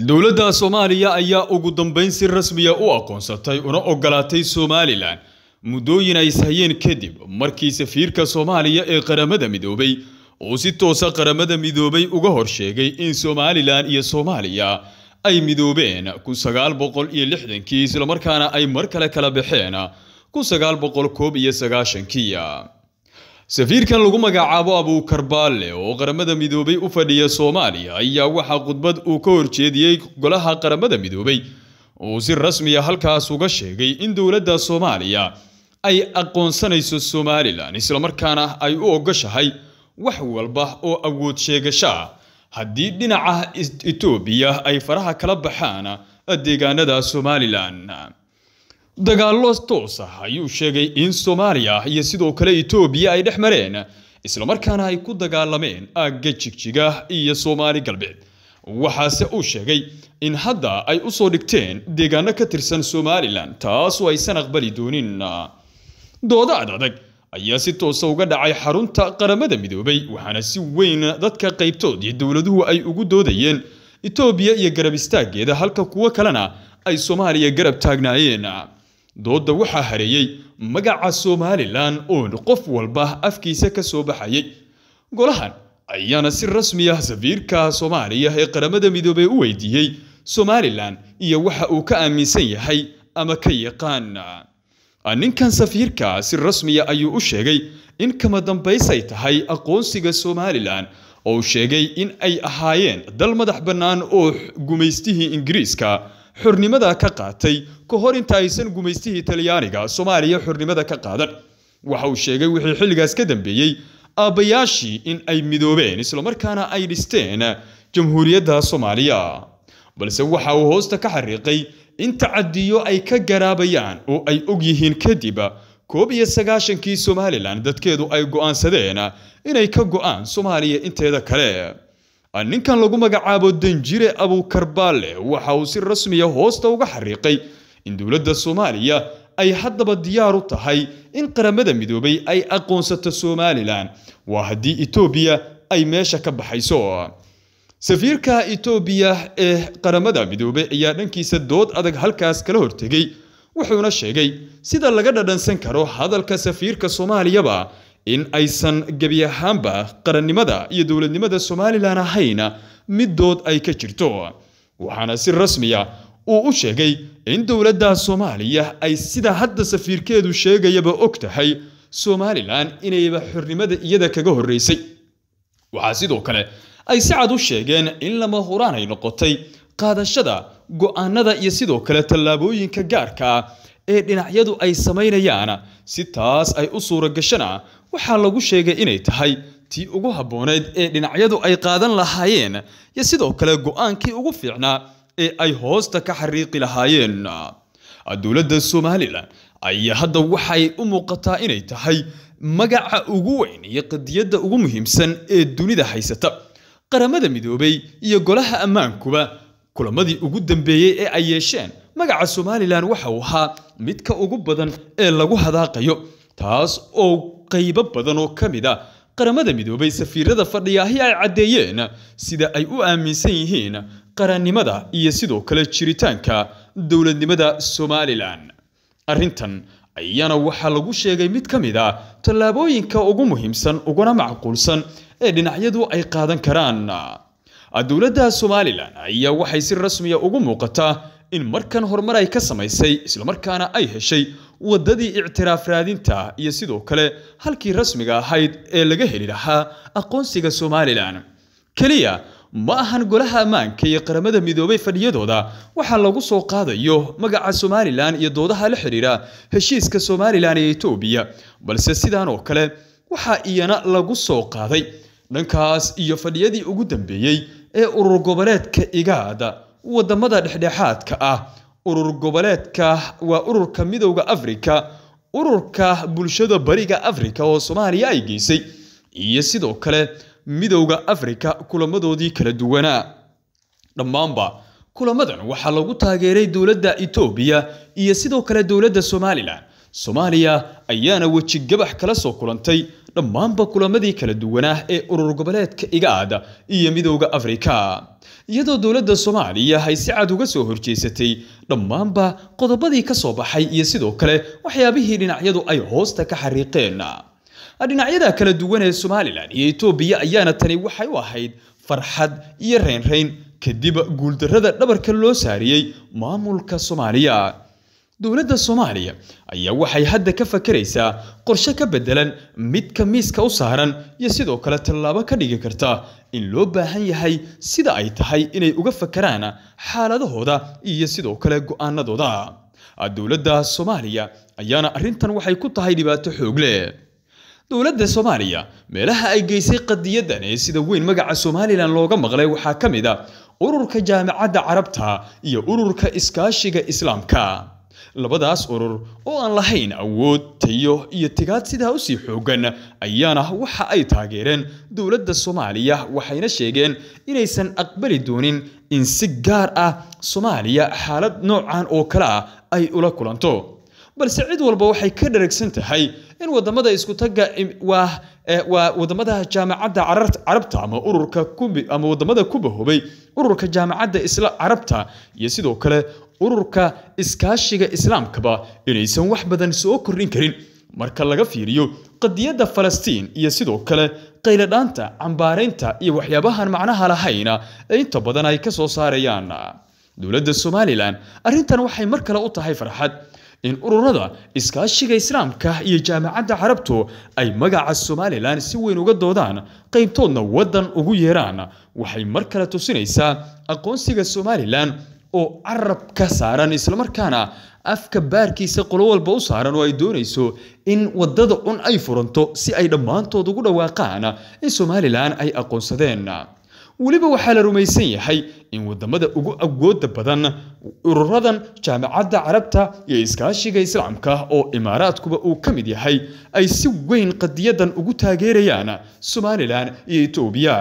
dowladda soomaaliya ayaa ugu dambayn si rasmiya ah u aqoonsatay una ogolaatay somalilan muddooyin ay sahayeen kadib markii safiirka soomaaliya ee qaramada midoobay uu si toosa ah qaramada midoobay uga horsheegay in somalilan iyo soomaaliya ay midoobeen kunsagaalboqoliyo lixdankii islamarkaana ay mar kale kala baxeen kun sagaal boqol koob iyo sagaashankii safiirkan lagu magacaabo abuukarbaale oo qaramada midoobay u fadhiya soomaaliya ayaa waxaa khudbad uu ka horjeediyey golaha qaramada midoobay uu si rasmiya ah halkaas uga sheegay in dowladda soomaaliya ay aqoonsanayso somalilan islamarkaana ay u ogoshahay wax walba oo awood sheegasho ah haddii dhinaca etoobiya ay faraha kala baxaan deegaanada somalilan dagaallo toos ah ayuu sheegay in soomaaliya iyo sidoo kale itoobiya ay dhex mareen islamarkaana ay ku dagaalameen aagga jigjiga iyo soomaali galbeed waxaase uu sheegay in hadda ay usoo dhigteen deegaano ka tirsan somalilan taasoo aysan aqbali doonin doodaad adag ayaa si toosa ah uga dhacay xarunta qaramada midoobay waxaana si weyn dadka qaybtood iyo dowladuhu ay ugu doodayeen itoobiya iyo garab istaaggeeda halka kuwo kalena ay soomaaliya garab taagnaayeen dooda waxaa hareeyey magaca somalilan oon qof walba afkiisa ka soo baxayay golahan ayaana si rasmi ah safiirka soomaaliya ee qaramada midoobey u weydiiyey somalilan iyo waxa uu ka aaminsan yahay ama ka yaqaan ninkan safiirka si rasmiya ah ayuu u sheegay in kama dambaysay tahay aqoonsiga somalilan oo uu sheegay in ay ahaayeen dal madax bannaan oo gumaystihii ingiriiska xornimada ka qaatay ka hor inta aysan gumaystihii talyaaniga soomaaliya xornimada ka qaadan waxa uu sheegay wixii xilligaas ka dambeeyey aabbayaashii in ay midoobeen islamarkaana ay dhisteen jamhuuriyadda soomaaliya balse waxa uu hoosta ka xariiqay in tacadiyo ay ka garaabayaan oo ay og yihiin kadib koob iyo sagaashankii somalilan dadkeedu ay go'aansadeen inay ka go'aan soomaaliya inteeda kale ninkan lagu magacaabo danjire abuukarbaale waxa uu si rasmiya ah hoosta uga xariiqay in dowladda soomaaliya ay haddaba diyaar u tahay in qaramada midoobay ay aqoonsato somalilan waa haddii etoobiya ay meesha ka baxayso safiirka etoobiya ee qaramada midoobay ayaa dhankiisa dood adag halkaas kala hortegay wuxuuna sheegay sida laga dhadhansan karo hadalka safiirka soomaaliyaba in aysan gebi ahaanba qarannimada iyo dowladnimada somalilan ahayn middood ay ka jirto waxaana si rasmiya ah uu u sheegay in dowladda soomaaliya ay sida hadda safiirkeedu sheegayaba og tahay somalilan inayba xornimada iyada kaga horreysay waxaa sidoo kale ay si cad u sheegeen in lama huraan ay noqotay qaadashada go'aanada iyo sidoo kale tallaabooyinka gaarka ah ee dhinacyadu ay samaynayaan si taas ay u suuro gashana waxaa lagu sheegay inay tahay tii ugu habboonayd ee dhinacyadu ay qaadan lahaayeen iyo sidoo kale go'aankii ugu fiicnaa ee ay hoosta ka xariiqi lahaayeen dowladda somalilan ayaa hadda waxay u muuqataa inay tahay magaca ugu weyn iyo qadiyadda ugu muhiimsan ee dunida haysata qaramada midoobay iyo golaha ammaankuba kulamadii ugu dambeeyey ee ay yeesheen magaca somalilan waxa uu ahaa midka ugu badan ee lagu hadaaqayo taas oo qaybo badan oo ka mid a ah qaramada midoobay safiirada fadhiya ayaa ay caddeeyeen sida ay u aaminsan yihiin qarannimada iyo sidoo kale jiritaanka dowladnimada somalilan arrintan ayaana waxaa lagu sheegay mid ka mid a ah tallaabooyinka ugu muhiimsan uguna macquulsan ee dhinacyadu ay qaadan karaan dowladda somalilan ayaa waxay si rasmiya ugu muuqataa in markan horumar ay ka samaysay islamarkaana ay heshay waddadii ictiraaf raadinta iyo sidoo kale halkii rasmiga ahayd ee laga heli lahaa aqoonsiga somalilan keliya ma ahan golaha ammaanka iyo qaramada midoobay fadhiyadooda waxaa lagu soo qaadayo magaca somalilan iyo doodaha la xidhiira heshiiska somalilan ee etoobiya balse sidaan oo kale waxaa iyana lagu soo qaaday dhankaas iyo fadhiyadii ugu dambeeyey ee urur goboleedka igaada waddamada dhexdhexaadka ah urur goboleedka waa ururka midowda afrika ururka bulshada bariga afrika oo soomaaliya ay geysay iyo sidoo kale midowda afrika kulamadoodii kala duwanaa dhammaanba kulamadan waxaa lagu taageeray dowladda etoobiya iyo sidoo kale dowladda somalilan soomaaliya ayaana weji gabax kala soo kulantay dhammaanba kulamadii kala duwanaah ee urur goboleedka igaad iyo midooda afrika iyadoo dowladda soomaaliya ay si cad uga soo horjeysatay dhammaanba qodobadii ka soo baxay iyo sidoo kale waxyaabihii dhinacyadu ay hoosta ka xariiqeen dhinacyada kala duwan ee somalilan iyo etoobiya ayaana tani waxay u ahayd farxad iyo reynrayn kadib guuldarrada dhabarka loo saariyey maamulka soomaaliya dowladda soomaaliya ayaa waxay hadda ka fakaraysaa qorshe ka beddelan midka miiska u saaran iyo sidoo kale tallaabo ka dhigi karta in loo baahan yahay sida ay tahay inay uga fakaraan xaaladahooda iyo sidoo kale go'aanadooda dowladda soomaaliya ayaana arrintan waxay ku tahay dhibaato xoog leh dowladda soomaaliya meelaha ay geysay qadiyadan ee sida weyn magaca somalilan looga maqlay waxaa ka mid a ah ururka jaamicadda carabta iyo ururka iskaashiga islaamka labadaas urur oo aan lahayn awood tayo iyo tigaad sidaa u sii xoogan ayaana waxa ay taageereen dowladda soomaaliya waxayna sheegeen inaysan aqbali doonin in si gaar ah soomaaliya xaalad noocan oo kale ah ay ula kulanto balse cid walba waxay ka dharagsan tahay in wadamada iskutaga waa wadamada jaamacadda carabta ama ururka ama wadamada ku bahoobay ururka jaamacadda isla carabta iyo sidoo kale ururka iskaashiga islaamkaba inaysan wax badan soo kordhin karin marka laga fiiriyo qadiyadda falastiin iyo sidoo kale qayladhaanta cambaaraynta iyo waxyaabahan macnaha lahayna ee inta badan ay ka soo saarayaan dowladda somalilan arrintan waxay mar kale u tahay farxad in ururada iskaashiga islaamka iyo jaamacadda carabtu ay magaca somalilan si weyn uga doodaan qaybtoodna waddan ugu yeeraan waxay mar kale tusinaysaa aqoonsiga somalilan oo carab ka saaran islamarkaana afka baarkiisa qolo walba u saaran oo ay doonayso in waddada cun ay furanto si ay dhammaantood ugu dhawaaqaan in somalilan ay aqoonsadeen weliba waxaa la rumaysan yahay in waddamada ugu awooda badan ururadan jaamacadda carabta iyo iskaashiga islaamka oo imaaraadkuba uu ka mid yahay ay si weyn qadiyadan ugu taageerayaan somalilan iyo etoobiya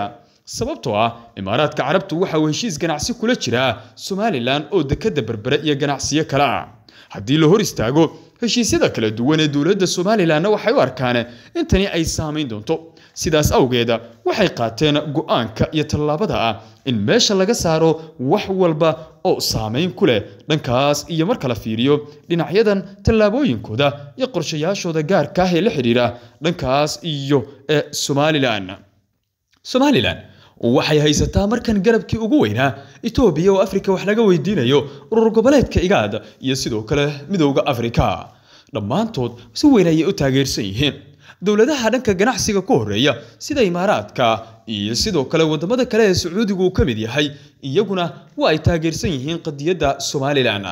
sababtoo ah imaaraadka carabtu waxa heshiis ganacsi kula jiraa somalilan oo dekedda berbere iyo ganacsiyo kale ah haddii la hor istaago heshiisyada kala duwan ee dowladda somalilanna waxay u arkaan in tani ay saamayn doonto sidaas awgeeda waxay qaateen go'aanka iyo tallaabada ah in meesha laga saaro wax walba oo saamayn ku leh dhankaas iyo marka la fiiriyo dhinacyadan tallaabooyinkooda iyo qorshayaashooda gaarka ah ee la xidhiira dhankaas iyo ee somalilan somalilan waxay haysataa markan garabkii ugu weynaa itoobiya oo afrika wax laga weydiinayo urur goboleedka igaada iyo sidoo kale midowda afrika dhammaantood si weyn ayay u taageersan yihiin dowladaha dhanka ganacsiga ku horeeya sida imaaraadka iyo sidoo kale wadamada kale ee sacuudigu uu ka mid yahay iyaguna waa ay taageersan yihiin qadiyadda somalilan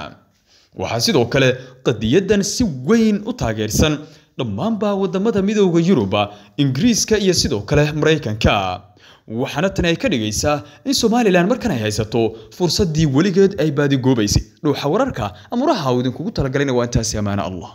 waxaa sidoo kale qadiyadan si weyn u taageersan dhammaanba wadamada midowda yurub ingiriiska iyo sidoo kale maraykanka waxaana tani ay ka dhigaysaa in somalilan markan ay haysato fursaddii weligeed ay baadigoobaysay dhuuxa wararka amuraha u idinkugu talagalana waa intaasi amaano allah